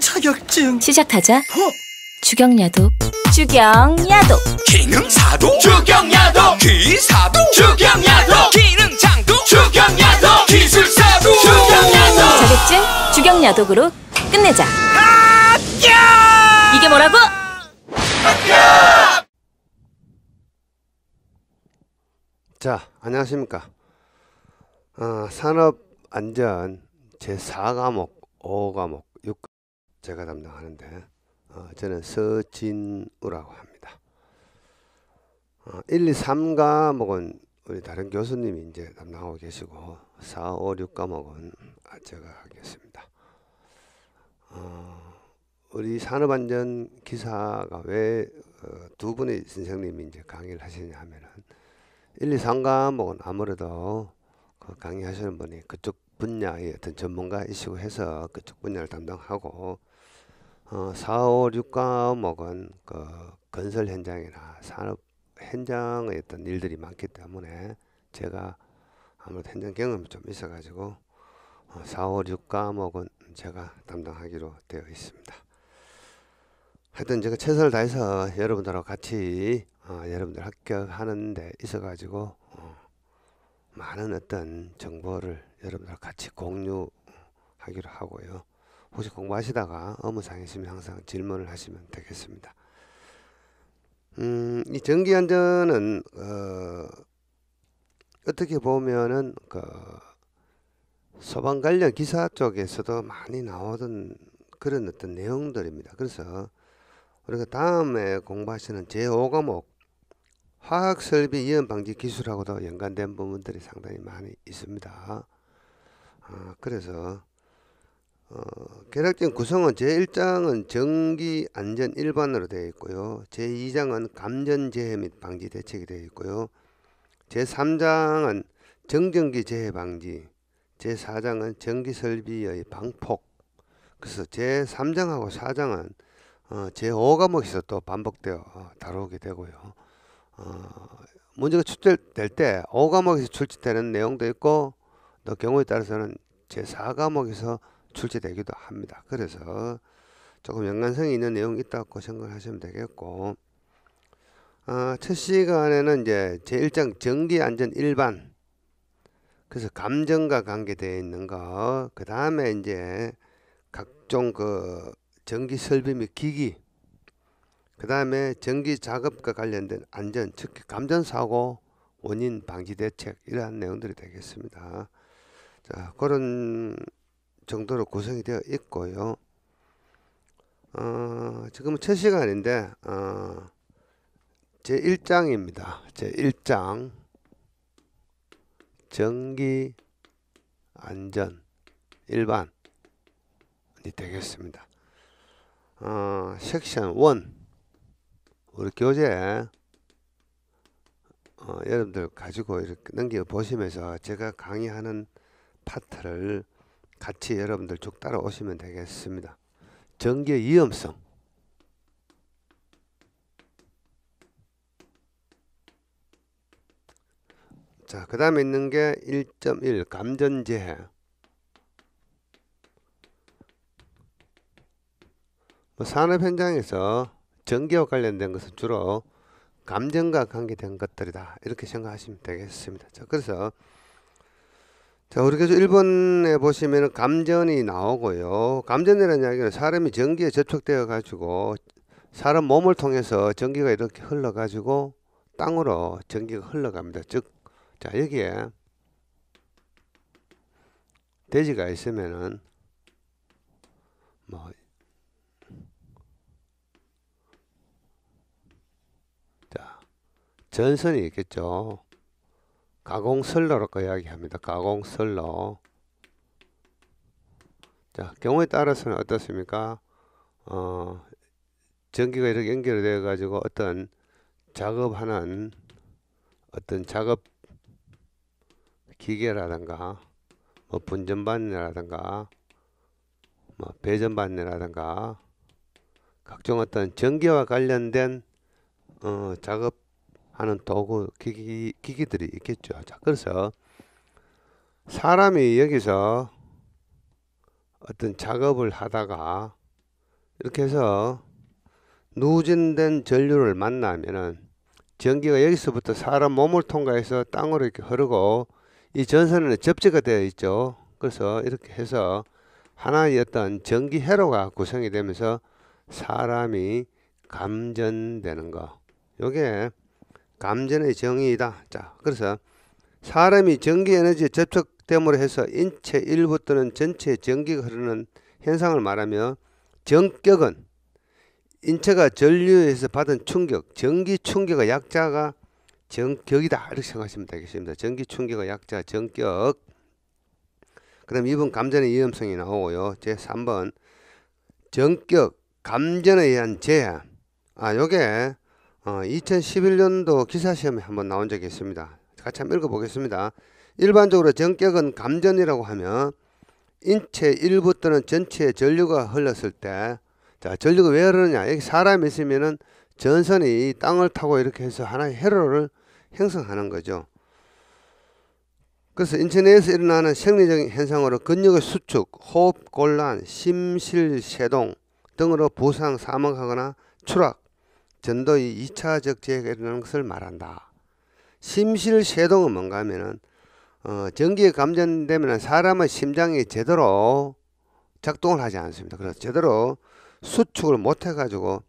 자격증 시작하자 어? 주경야도 주경야도 기능사도 주경야도 기사도 주경야도 기능장도 주경야도 기술사도 주경야도 자격증 주경야독으로 끝내자 합 이게 뭐라고? 합자 안녕하십니까 어, 산업안전 제4과목 5과목 제가 담당하는데 어, 저는 서진우라고 합니다. 어, 1, 2, 3 과목은 우리 다른 교수님이 이제 담당하고 계시고 4, 5, 6 과목은 제가 하겠습니다. 어, 우리 산업안전 기사가 왜두 어, 분의 선생님이 이제 강의를 하시냐 하면은 1, 2, 3 과목은 아무래도 그 강의하시는 분이 그쪽 분야의 어떤 전문가이시고 해서 그쪽 분야를 담당하고 4, 5, 6과 목은 그 건설 현장이나 산업 현장의 어떤 일들이 많기 때문에 제가 아무래도 현장 경험이 좀 있어가지고 4, 5, 6과목은 제가 담당하기로 되어 있습니다. 하여튼 제가 최선을 다해서 여러분들하고 같이 어, 여러분들 합격하는 데 있어가지고 어, 많은 어떤 정보를 여러분들과 같이 공유하기로 하고요. 혹시 공부하시다가 업무상이시면 항상 질문을 하시면 되겠습니다. 음, 이 전기안전은 어, 어떻게 보면은 그 소방 관련 기사 쪽에서도 많이 나오던 그런 어떤 내용들입니다. 그래서 우리가 다음에 공부하시는 제5과목 화학설비 이연방지 기술하고도 연관된 부분들이 상당히 많이 있습니다. 아, 그래서 어, 계략적인 구성은 제1장은 전기 안전 일반으로 되어 있고요. 제2장은 감전 재해 및 방지 대책이 되어 있고요. 제3장은 정전기 재해 방지, 제4장은 전기 설비의 방폭. 그래서 제3장하고 4장은 어, 제5과목에서 또 반복되어 다루게 되고요. 어, 문제가 출제될 때 5과목에서 출제되는 내용도 있고 또 경우에 따라서는 제4과목에서 출제되기도 합니다. 그래서 조금 연관성이 있는 내용이 있다고 생각 하시면 되겠고 아, 첫 시간에는 이제 제1장 전기안전 일반 그래서 감정과 관계되어 있는 거그 다음에 이제 각종 그 전기 설비 및 기기 그 다음에 전기 작업과 관련된 안전 특히 감전사고 원인 방지 대책 이러한 내용들이 되겠습니다. 자 그런 정도로 구성이 되어 있고요. 어, 지금은 첫 시간인데 어, 제 1장입니다. 제 1장 전기 안전 일반이 되겠습니다. 어, 섹션 1 우리 교재 어, 여러분들 가지고 이렇게 넘겨 보시면서 제가 강의하는 파트를 같이 여러분들 쭉 따라오시면 되겠습니다. 전개 이음성 자, 그 다음에 있는 게 1.1 감전재해 뭐 산업 현장에서 전기와 관련된 것은 주로 감정과 관계된 것들이다 이렇게 생각하시면 되겠습니다. 자, 그래서 자, 우리 계속 1번에 보시면 감전이 나오고요. 감전이라는 이야기는 사람이 전기에 접촉되어 가지고 사람 몸을 통해서 전기가 이렇게 흘러 가지고 땅으로 전기가 흘러갑니다. 즉, 자, 여기에 돼지가 있으면은 뭐 자, 전선이 있겠죠. 가공설로라고 이야기합니다. 가공설로 자, 경우에 따라서는 어떻습니까? 어, 전기가 이렇게 연결되어 가지고 어떤 작업하는 어떤 작업 기계라든가 뭐 분전반이라든가 뭐 배전반이라든가 각종 어떤 전기와 관련된 어, 작업 하는 도구 기기, 기기들이 있겠죠. 자, 그래서 사람이 여기서 어떤 작업을 하다가 이렇게 해서 누진된 전류를 만나면은 전기가 여기서부터 사람 몸을 통과해서 땅으로 이렇게 흐르고 이전선에 접지가 되어 있죠. 그래서 이렇게 해서 하나의 어떤 전기 회로가 구성이 되면서 사람이 감전되는 거. 요게 감전의 정의이다. 자, 그래서 사람이 전기 에너지에 접촉됨으로 해서 인체 일부 또는 전체 전기가 흐르는 현상을 말하며 전격은 인체가 전류에서 받은 충격, 전기 충격의 약자가 전격이다. 이렇게 생각하시면 되겠습니다. 전기 충격의 약자 전격. 그럼 이번 감전의 위험성이 나오고요. 제 3번 전격 감전에 의한 제한. 아, 요게 어, 2011년도 기사시험에 한번 나온 적이 있습니다. 같이 한번 읽어보겠습니다. 일반적으로 전격은 감전이라고 하면 인체 일부 또는 전체에 전류가 흘렀을 때 자, 전류가 왜 흐르느냐? 여기 사람이 있으면 전선이 땅을 타고 이렇게 해서 하나의 회로를 형성하는 거죠. 그래서 인체 내에서 일어나는 생리적인 현상으로 근육의 수축, 호흡 곤란, 심실쇠동 등으로 부상, 사망하거나 추락, 전도의 2차적 재해가이어는 것을 말한다. 심실쇠동은 뭔가 하면은 어, 전기에 감전되면 사람의 심장이 제대로 작동을 하지 않습니다. 그래서 제대로 수축을 못해가지고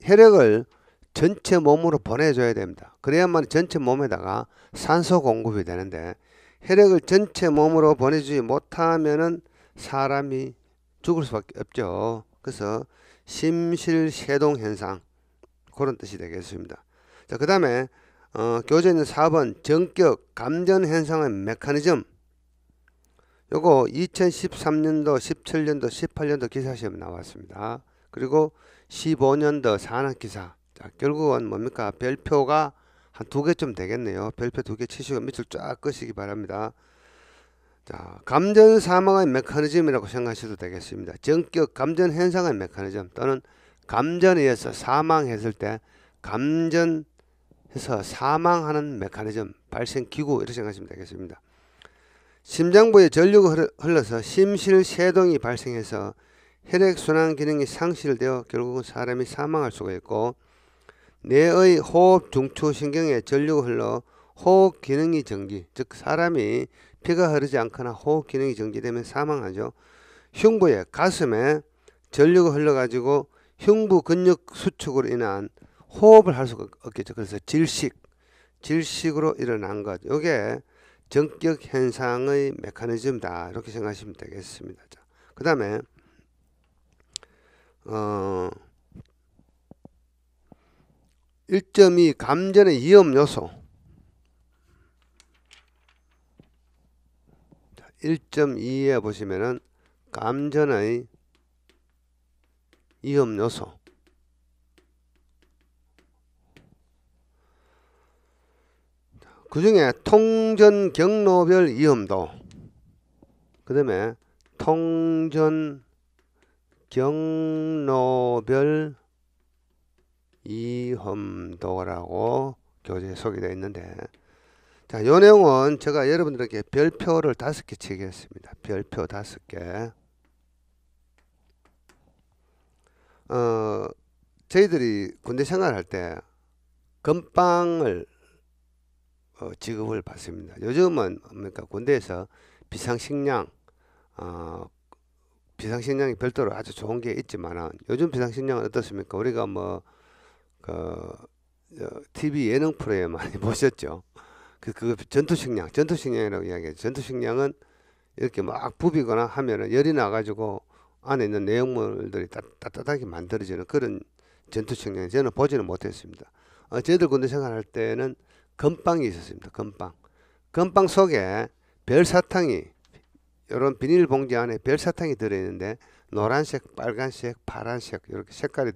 혈액을 전체 몸으로 보내줘야 됩니다. 그래야만 전체 몸에다가 산소 공급이 되는데 혈액을 전체 몸으로 보내주지 못하면은 사람이 죽을 수밖에 없죠. 그래서 심실쇠동 현상 그런 뜻이 되겠습니다. 자, 그 다음에 어, 교재는 4번 전격 감전 현상의 메커니즘 요거 2013년도, 17년도, 18년도 기사 시험 나왔습니다. 그리고 15년도 산학 기사. 자, 결국은 뭡니까? 별표가 한 두 개쯤 되겠네요. 별표 두 개 치시고 밑을 쫙 끄시기 바랍니다. 자, 감전 사망의 메커니즘이라고 생각하셔도 되겠습니다. 전격 감전 현상의 메커니즘 또는 감전에 의해서 사망했을 때 감전해서 사망하는 메커니즘 발생기구 이렇게 생각하시면 되겠습니다. 심장부에 전류가 흘러서 심실세동이 발생해서 혈액순환 기능이 상실되어 결국은 사람이 사망할 수가 있고 뇌의 호흡 중추신경에 전류가 흘러 호흡 기능이 정지 즉 사람이 피가 흐르지 않거나 호흡 기능이 정지되면 사망하죠 흉부에 가슴에 전류가 흘러가지고 흉부 근육 수축으로 인한 호흡을 할 수가 없겠죠. 그래서 질식, 질식으로 일어난 것. 이게 전격 현상의 메커니즘다. 이 이렇게 생각하시면 되겠습니다. 자, 그 다음에 어, 1.2 감전의 위험 요소 1.2에 보시면은 감전의 이음요소 그 중에 통전 경로별 이음도 그 다음에 통전 경로별 이험도라고 교재에 소개되어 있는데 자, 요 내용은 제가 여러분들에게 별표를 다섯 개 치겠습니다. 별표 다섯 개. 어, 저희들이 군대 생활할 때 건빵을 어, 지급을 받습니다. 요즘은 뭡니까 군대에서 비상식량 어, 비상식량이 별도로 아주 좋은 게 있지만은 요즘 비상식량은 어떻습니까? 우리가 뭐 그, TV 어, 예능 프로에 많이 보셨죠. 그, 그 전투식량, 전투식량이라고 이야기해요. 전투식량은 이렇게 막 부비거나 하면은 열이 나가지고 안에 있는 내용물들이 따뜻하게 만들어지는 그런 전투 측량 저는 보지는 못했습니다. 어, 저희들 군대 생활할 때는 건빵이 있었습니다. 건빵. 건빵 속에 별사탕이 이런 비닐봉지 안에 별사탕이 들어있는데 노란색, 빨간색, 파란색 이렇게 색깔이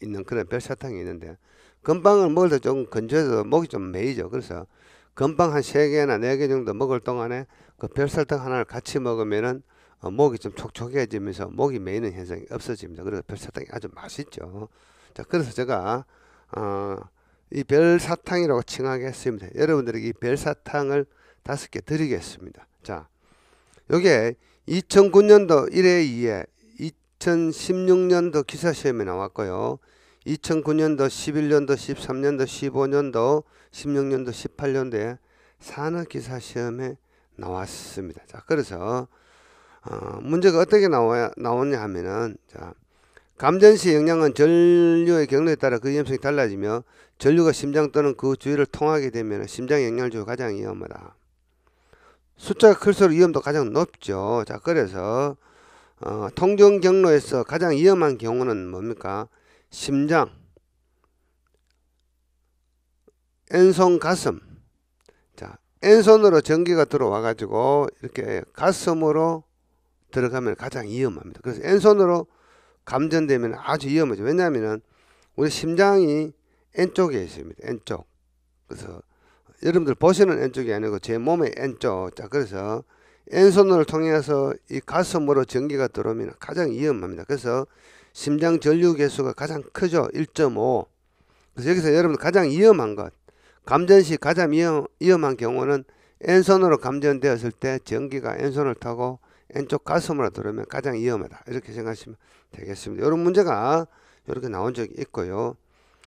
있는 그런 별사탕이 있는데 건빵을 먹을 때 조금 건조해서 목이 좀 메이죠. 그래서 건빵 한 세개나네 개 정도 먹을 동안에 그 별사탕 하나를 같이 먹으면은 어, 목이 좀 촉촉해지면서 목이 메이는 현상이 없어집니다. 그래서 별사탕이 아주 맛있죠. 자, 그래서 제가 어, 이 별사탕이라고 칭하겠습니다. 여러분들에게 이 별사탕을 다섯 개 드리겠습니다. 자, 요게 2009년도 1회 2회, 2016년도 기사시험에 나왔고요. 2009년도, 11년도, 13년도, 15년도, 16년도, 18년도에 산업기사시험에 나왔습니다. 자, 그래서 어, 문제가 어떻게 나와, 야 나오냐 하면은, 자, 감전시 영향은 전류의 경로에 따라 그 위험성이 달라지며 전류가 심장 또는 그 주위를 통하게 되면 심장에 영향을 주고 가장 위험하다. 숫자가 클수록 위험도 가장 높죠. 자, 그래서, 어, 통정 경로에서 가장 위험한 경우는 뭡니까? 심장, 엔손 가슴. 자, 엔손으로 전기가 들어와가지고 이렇게 가슴으로 들어가면 가장 위험합니다. 그래서 왼손으로 감전되면 아주 위험하죠. 왜냐하면 우리 심장이 왼쪽에 있습니다. 왼쪽. 그래서 여러분들 보시는 왼쪽이 아니고 제 몸의 왼쪽. 자, 그래서 왼손으로 통해서 이 가슴으로 전기가 들어오면 가장 위험합니다. 그래서 심장 전류 개수가 가장 크죠. 1.5. 그래서 여기서 여러분 가장 위험한 것. 감전 시 가장 위험, 위험한 경우는 왼손으로 감전되었을 때 전기가 왼손을 타고 왼쪽 가슴으로 들으면 가장 위험하다 이렇게 생각하시면 되겠습니다 이런 문제가 이렇게 나온 적이 있고요